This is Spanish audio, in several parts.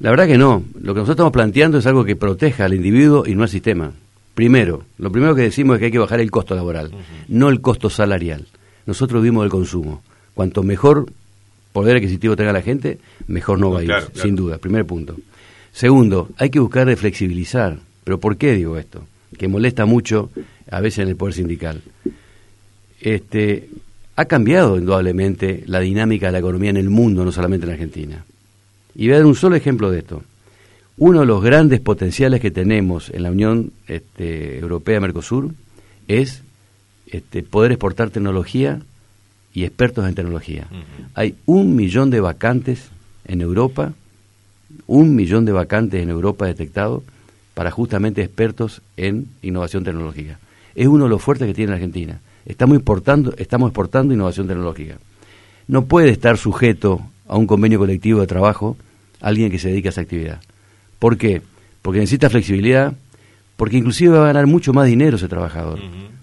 La verdad que no. Lo que nosotros estamos planteando es algo que proteja al individuo y no al sistema. Primero, lo primero que decimos es que hay que bajar el costo laboral, no el costo salarial. Nosotros vivimos del consumo. Cuanto mejor poder adquisitivo tenga la gente, mejor no va a ir, sin duda. Primer punto. Segundo, hay que buscar de flexibilizar. ¿Pero por qué digo esto? Que molesta mucho a veces en el poder sindical. Este, ha cambiado indudablemente la dinámica de la economía en el mundo, no solamente en Argentina. Y voy a dar un solo ejemplo de esto. Uno de los grandes potenciales que tenemos en la Unión este, Europea-Mercosur es este, poder exportar tecnología y expertos en tecnología. Hay un millón de vacantes en Europa, un millón de vacantes en Europa detectado para justamente expertos en innovación tecnológica. Es uno de los fuertes que tiene la Argentina. Estamos importando, estamos exportando innovación tecnológica. No puede estar sujeto a un convenio colectivo de trabajo alguien que se dedica a esa actividad. ¿Por qué? Porque necesita flexibilidad, porque inclusive va a ganar mucho más dinero ese trabajador.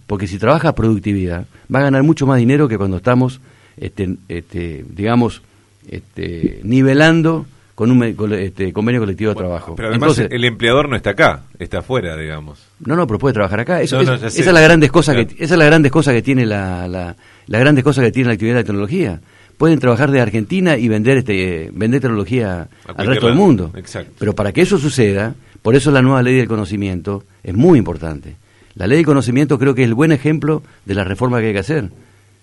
Porque si trabaja productividad, va a ganar mucho más dinero que cuando estamos, este, este digamos, este, nivelando con un este, convenio colectivo de trabajo. Pero además el empleador no está acá, está afuera, digamos. No, no, pero puede trabajar acá. Eso, esa es la grandes cosa que esa es la grandes que tiene la, grandes que tiene la actividad de la tecnología pueden trabajar de Argentina y vender este vender tecnología al resto del mundo. Pero para que eso suceda, por eso la nueva ley del conocimiento es muy importante. La ley del conocimiento creo que es el buen ejemplo de la reforma que hay que hacer.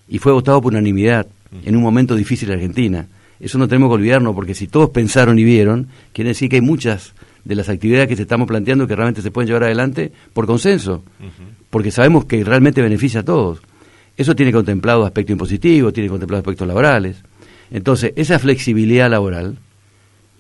Y fue votado por unanimidad mm. en un momento difícil en Argentina. Eso no tenemos que olvidarnos, porque si todos pensaron y vieron, quiere decir que hay muchas de las actividades que se estamos planteando que realmente se pueden llevar adelante por consenso, porque sabemos que realmente beneficia a todos. Eso tiene contemplado aspecto impositivo, tiene contemplado aspectos laborales. Entonces, esa flexibilidad laboral,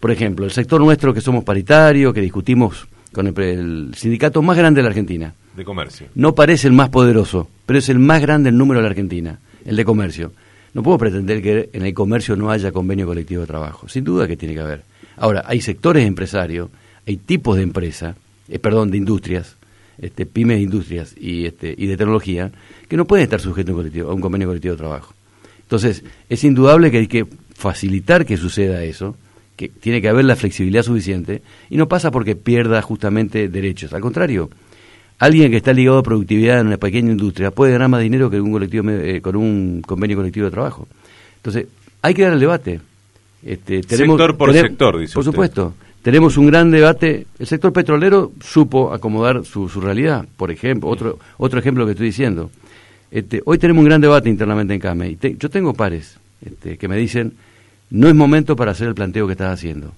por ejemplo, el sector nuestro que somos paritario, que discutimos con el, sindicato más grande de la Argentina. De comercio. No parece el más poderoso, pero es el más grande en número de la Argentina, el de comercio. No puedo pretender que en el comercio no haya convenio colectivo de trabajo. Sin duda que tiene que haber. Ahora, hay sectores empresarios, hay tipos de empresa, eh, perdón, de industrias, este, pymes, industrias y, este, y de tecnología que no pueden estar sujetos a un, convenio colectivo de trabajo. Entonces, es indudable que hay que facilitar que suceda eso, que tiene que haber la flexibilidad suficiente, y no pasa porque pierda justamente derechos. Al contrario, alguien que está ligado a productividad en una pequeña industria puede ganar más dinero que un colectivo, eh, con un convenio colectivo de trabajo. Entonces, hay que dar el debate. Este, sector por sector, dice Por supuesto tenemos un gran debate. El sector petrolero supo acomodar su, realidad, por ejemplo, otro, ejemplo que estoy diciendo. Este, hoy tenemos un gran debate internamente en CAME. Y yo tengo pares este, que me dicen, no es momento para hacer el planteo que estás haciendo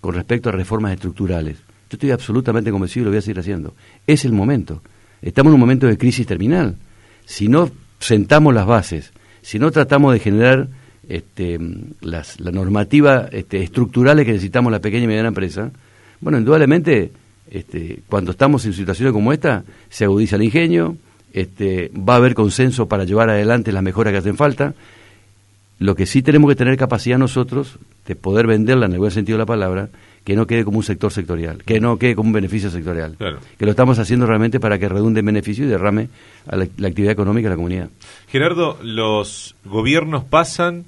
con respecto a reformas estructurales. Yo estoy absolutamente convencido y lo voy a seguir haciendo. Es el momento. Estamos en un momento de crisis terminal. Si no sentamos las bases, si no tratamos de generar este, las, la normativa este, estructurales que necesitamos la pequeña y mediana empresa, bueno, indudablemente, este, cuando estamos en situaciones como esta, se agudiza el ingenio, este, va a haber consenso para llevar adelante las mejoras que hacen falta. Lo que sí tenemos que tener capacidad nosotros de poder venderla, en el buen sentido de la palabra, que no quede como un sector sectorial, que no quede como un beneficio sectorial, que lo estamos haciendo realmente para que redunde en beneficio y derrame a la, actividad económica de la comunidad. Gerardo, los gobiernos pasan,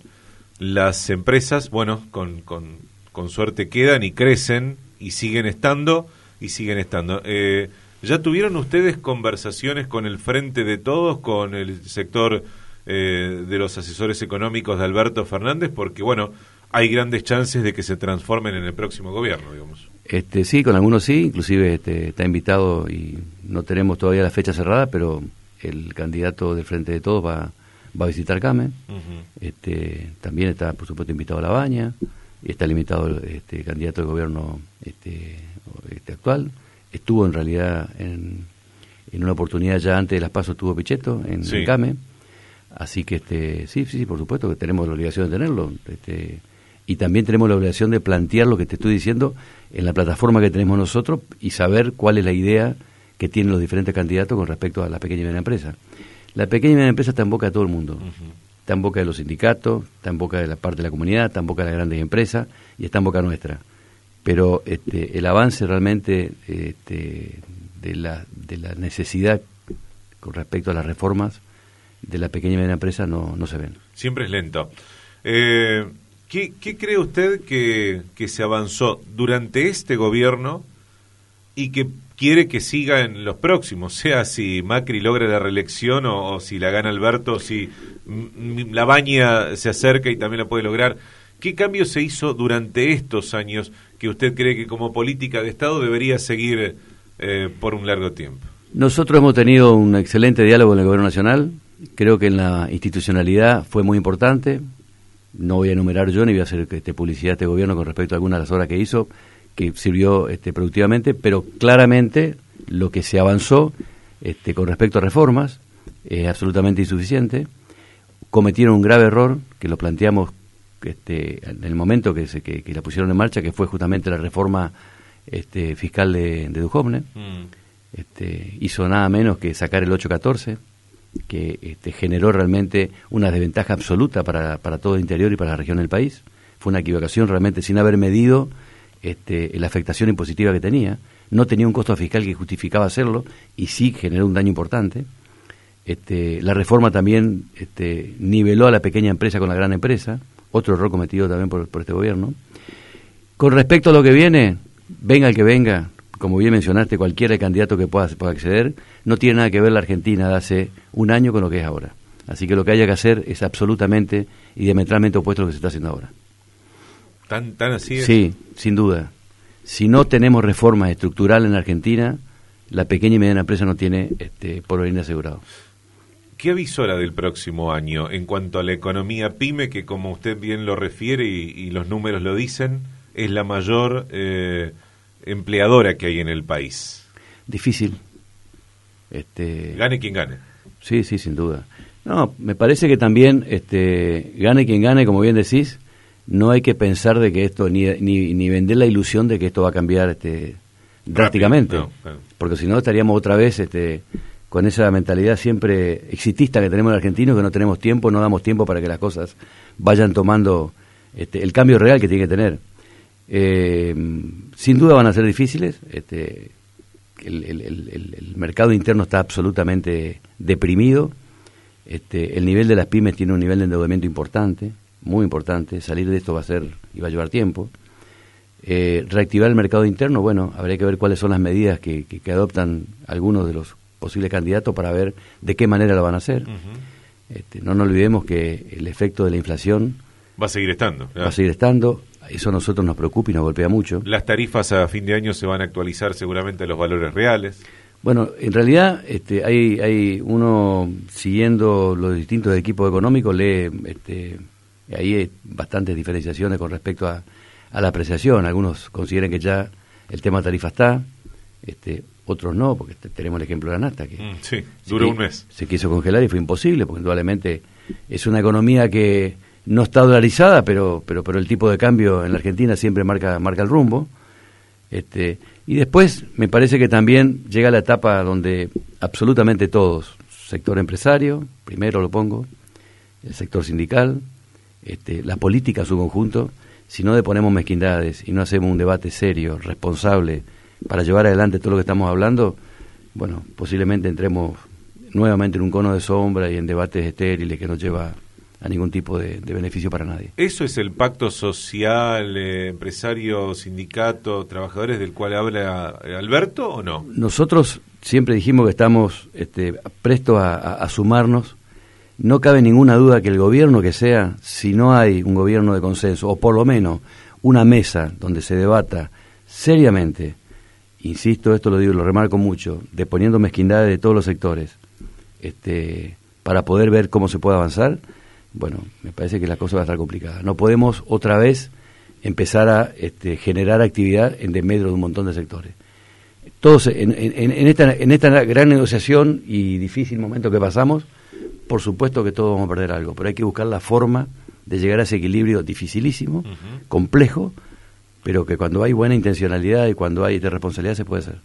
las empresas, bueno, con, con, suerte quedan y crecen y siguen estando y siguen estando. Eh, ¿Ya tuvieron ustedes conversaciones con el Frente de Todos, con el sector eh, de los asesores económicos de Alberto Fernández? Porque, bueno, hay grandes chances de que se transformen en el próximo gobierno, digamos. Este, sí, con algunos sí, inclusive este, está invitado y no tenemos todavía la fecha cerrada, pero el candidato del Frente de Todos va, a visitar CAME, este, también está, por supuesto, invitado a La Baña, y está limitado este, candidato del gobierno este, este, actual. Estuvo en realidad en, una oportunidad ya antes de las pasos, estuvo Pichetto en, CAME, Así que este, sí, sí, por supuesto que tenemos la obligación de tenerlo. Este, y también tenemos la obligación de plantear lo que te estoy diciendo en la plataforma que tenemos nosotros y saber cuál es la idea que tienen los diferentes candidatos con respecto a la pequeña y media empresa. La pequeña y media empresa está en boca de todo el mundo. Está en boca de los sindicatos, está en boca de la parte de la comunidad, está en boca de las grandes empresas y está en boca nuestra. Pero este, el avance realmente este, de, la, de la necesidad con respecto a las reformas de la pequeña y media empresa no, no se ven. Siempre es lento. Eh, ¿Qué, cree usted que, se avanzó durante este gobierno y que quiere que siga en los próximos? Sea si Macri logra la reelección o, si la gana Alberto, o si la baña se acerca y también la puede lograr. ¿Qué cambio se hizo durante estos años que usted cree que como política de Estado debería seguir eh, por un largo tiempo? Nosotros hemos tenido un excelente diálogo en el Gobierno Nacional. Creo que en la institucionalidad fue muy importante no voy a enumerar yo ni voy a hacer este, publicidad a este gobierno con respecto a algunas de las obras que hizo, que sirvió este, productivamente, pero claramente lo que se avanzó este, con respecto a reformas es absolutamente insuficiente. Cometieron un grave error que lo planteamos este, en el momento que, se, que, la pusieron en marcha, que fue justamente la reforma este, fiscal de, de mm. Este, hizo nada menos que sacar el 814 que este, generó realmente una desventaja absoluta para, todo el interior y para la región del país. Fue una equivocación realmente sin haber medido este, la afectación impositiva que tenía. No tenía un costo fiscal que justificaba hacerlo y sí generó un daño importante. Este, la reforma también niveló a la pequeña empresa con la gran empresa, otro error cometido también por este gobierno. Con respecto a lo que viene, venga el que venga, como bien mencionaste, cualquier candidato que pueda, acceder, no tiene nada que ver la Argentina de hace un año con lo que es ahora. Así que lo que haya que hacer es absolutamente y diametralmente opuesto a lo que se está haciendo ahora. ¿Tan, así? Sí, sin duda. Si no tenemos reforma estructural en Argentina, la pequeña y mediana empresa no tiene este, porvenir asegurado. ¿Qué avisora del próximo año en cuanto a la economía pyme, que como usted bien lo refiere y, los números lo dicen, es la mayor... Eh, empleadora que hay en el país. Difícil. Este... Gane quien gane. Sí, sí, sin duda. No, me parece que también, este, gane quien gane, como bien decís, no hay que pensar de que esto, ni, ni, vender la ilusión de que esto va a cambiar este, drásticamente. Porque si no estaríamos otra vez este, con esa mentalidad siempre exitista que tenemos los argentinos, que no tenemos tiempo, no damos tiempo para que las cosas vayan tomando este, el cambio real que tiene que tener. Eh, sin duda van a ser difíciles. Este, el, mercado interno está absolutamente deprimido. Este, el nivel de las pymes tiene un nivel de endeudamiento importante, muy importante. Salir de esto va a ser y va a llevar tiempo. Eh, reactivar el mercado interno, bueno, habría que ver cuáles son las medidas que, adoptan algunos de los posibles candidatos para ver de qué manera lo van a hacer. Este, no nos olvidemos que el efecto de la inflación va a seguir estando. Va a seguir estando eso a nosotros nos preocupa y nos golpea mucho. Las tarifas a fin de año se van a actualizar seguramente a los valores reales. Bueno, en realidad este, hay, hay uno siguiendo los distintos equipos económicos, lee, este, ahí hay bastantes diferenciaciones con respecto a, la apreciación. Algunos consideran que ya el tema tarifa está, este, otros no, porque tenemos el ejemplo de la Nasta, que mm, duró un mes. Se quiso congelar y fue imposible, porque indudablemente es una economía que no está dolarizada, pero, pero, pero el tipo de cambio en la Argentina siempre marca, marca el rumbo. Este, y después me parece que también llega la etapa donde absolutamente todos, sector empresario, primero lo pongo, el sector sindical, este, la política en su conjunto, si no deponemos mezquindades y no hacemos un debate serio, responsable, para llevar adelante todo lo que estamos hablando, bueno, posiblemente entremos nuevamente en un cono de sombra y en debates estériles que nos lleva a ningún tipo de, beneficio para nadie. ¿Eso es el pacto social, eh, empresario, sindicato, trabajadores del cual habla eh, Alberto o no? Nosotros siempre dijimos que estamos este, prestos a, sumarnos. No cabe ninguna duda que el gobierno que sea, si no hay un gobierno de consenso, o por lo menos una mesa donde se debata seriamente, insisto, esto lo digo, lo remarco mucho, deponiendo mezquindades de todos los sectores, este, para poder ver cómo se puede avanzar, bueno, me parece que la cosa va a estar complicada. No podemos otra vez empezar a este, generar actividad en desmedro de un montón de sectores. Todos en, esta, en esta gran negociación y difícil momento que pasamos, por supuesto que todos vamos a perder algo, pero hay que buscar la forma de llegar a ese equilibrio dificilísimo, complejo, pero que cuando hay buena intencionalidad y cuando hay responsabilidad se puede hacer.